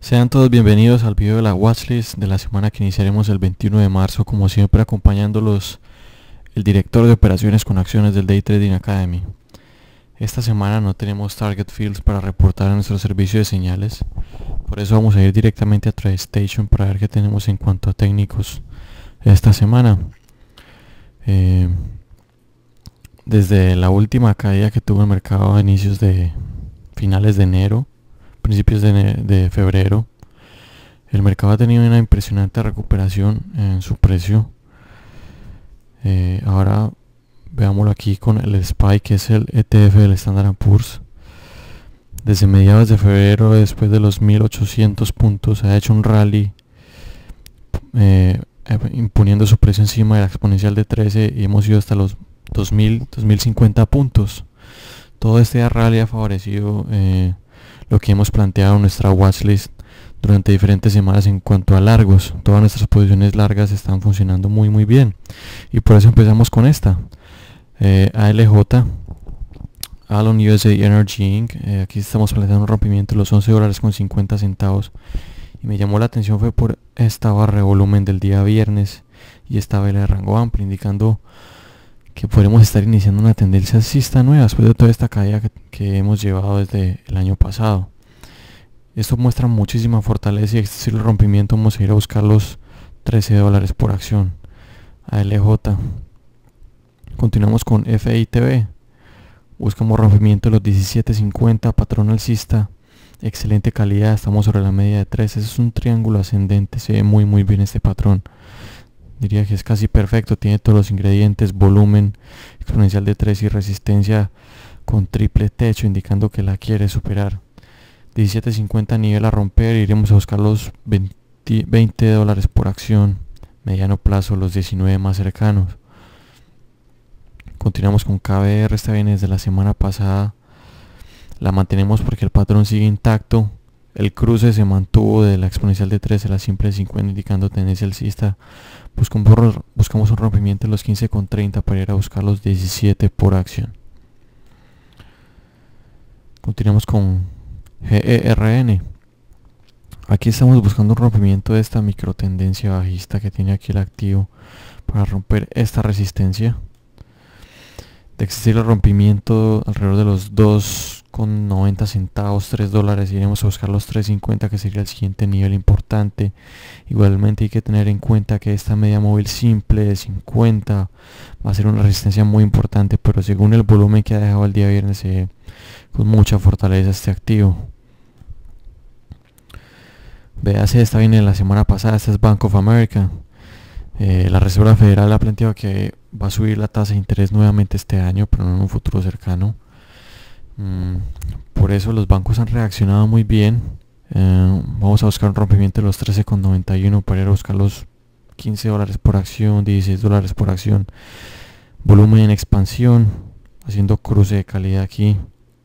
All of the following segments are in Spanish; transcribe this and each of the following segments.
Sean todos bienvenidos al video de la watchlist de la semana que iniciaremos el 21 de marzo, como siempre acompañándolos el director de operaciones con acciones del Day Trading Academy. Esta semana no tenemos target fields para reportar a nuestro servicio de señales, por eso vamos a ir directamente a TradeStation para ver qué tenemos en cuanto a técnicos esta semana. Eh, desde la última caída que tuvo el mercado a inicios de finales de enero, principios de, febrero, el mercado ha tenido una impresionante recuperación en su precio. Eh, ahora veámoslo aquí con el SPY, que es el ETF del Standard Poor's. Desde mediados de febrero, después de los 1800 puntos, ha hecho un rally eh, eh, imponiendo su precio encima de la exponencial de 13 y hemos ido hasta los 2000, 2050 puntos. Todo este rally ha favorecido lo que hemos planteado en nuestra watchlist durante diferentes semanas en cuanto a largos. Todas nuestras posiciones largas están funcionando muy muy bien. Y por eso empezamos con esta. Eh, ALJ, Alon USA Energy Inc. Eh, aquí estamos planteando un rompimiento de los 11 dólares con 50 centavos. Y me llamó la atención fue por esta barra de volumen del día viernes y esta vela de rango amplio indicando que podremos estar iniciando una tendencia alcista nueva después de toda esta caída que, hemos llevado desde el año pasado. Esto muestra muchísima fortaleza y este el rompimiento vamos a ir a buscar los 13 dólares por acción. ALJ. Continuamos con FITB Buscamos rompimiento de los 17.50, patrón alcista. Excelente calidad, estamos sobre la media de 3. es un triángulo ascendente, se ve muy muy bien este patrón. Diría que es casi perfecto, tiene todos los ingredientes, volumen exponencial de 3 y resistencia con triple techo, indicando que la quiere superar. 17.50 nivel a romper, iremos a buscar los 20, dólares por acción, mediano plazo, los 19 más cercanos. Continuamos con KBR, está bien desde la semana pasada. La mantenemos porque el patrón sigue intacto el cruce se mantuvo de la exponencial de 3 a la simple de 50 indicando tendencia alcista. Buscamos, buscamos un rompimiento de los 15,30 para ir a buscar los 17 por acción. Continuamos con GERN. Aquí estamos buscando un rompimiento de esta microtendencia bajista que tiene aquí el activo para romper esta resistencia. De existir el rompimiento alrededor de los 2 con 90 centavos, 3 dólares, iremos a buscar los 3.50 que sería el siguiente nivel importante. Igualmente hay que tener en cuenta que esta media móvil simple de 50 va a ser una resistencia muy importante, pero según el volumen que ha dejado el día viernes, con mucha fortaleza este activo. Vease esta viene la semana pasada, esta es Bank of America. Eh, la Reserva Federal ha planteado que va a subir la tasa de interés nuevamente este año, pero no en un futuro cercano. Mm, por eso los bancos han reaccionado muy bien. Eh, vamos a buscar un rompimiento de los 13,91 para ir a buscar los 15 dólares por acción, 16 dólares por acción. Volumen en expansión, haciendo cruce de calidad aquí.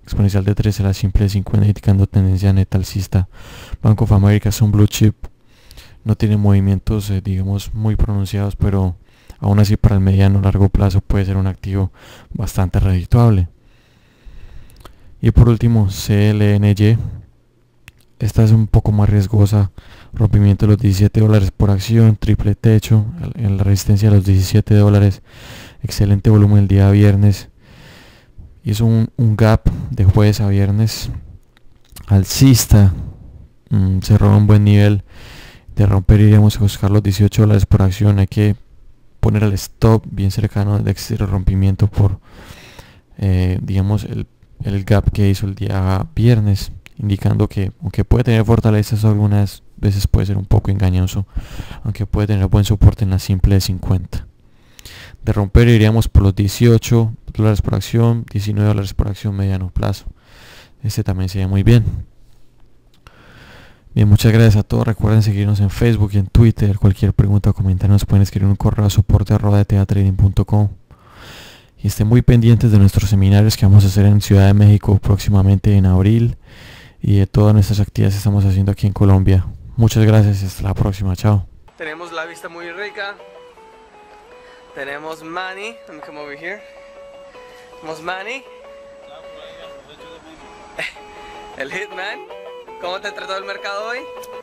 Exponencial de 13 a la simple de 50 indicando tendencia netalcista. Banco of America es un blue chip. No tiene movimientos, eh, digamos, muy pronunciados, pero aún así para el mediano largo plazo puede ser un activo bastante redituable. Y por último, CLNY. Esta es un poco más riesgosa. Rompimiento de los 17 dólares por acción, triple techo, en la resistencia de los 17 dólares. Excelente volumen el día viernes. Hizo un, un gap de jueves a viernes alcista. cerró mm, un buen nivel. De romper iremos a buscar los 18 dólares por acción. Hay que poner el stop bien cercano al exterior rompimiento por, eh, digamos, el el gap que hizo el día viernes, indicando que aunque puede tener fortalezas algunas veces puede ser un poco engañoso, aunque puede tener buen soporte en la simple de 50. De romper iríamos por los 18 dólares por acción, 19 dólares por acción mediano plazo. Este también sería muy bien. Bien, muchas gracias a todos. Recuerden seguirnos en Facebook y en Twitter. Cualquier pregunta o comentario nos pueden escribir un correo a com y estén muy pendientes de nuestros seminarios que vamos a hacer en Ciudad de México próximamente en abril y de todas nuestras actividades que estamos haciendo aquí en Colombia. Muchas gracias y hasta la próxima. Chao. Tenemos la vista muy rica. Tenemos Manny. Let me come over here. Tenemos Manny. El Hitman. ¿Cómo te trató el mercado hoy?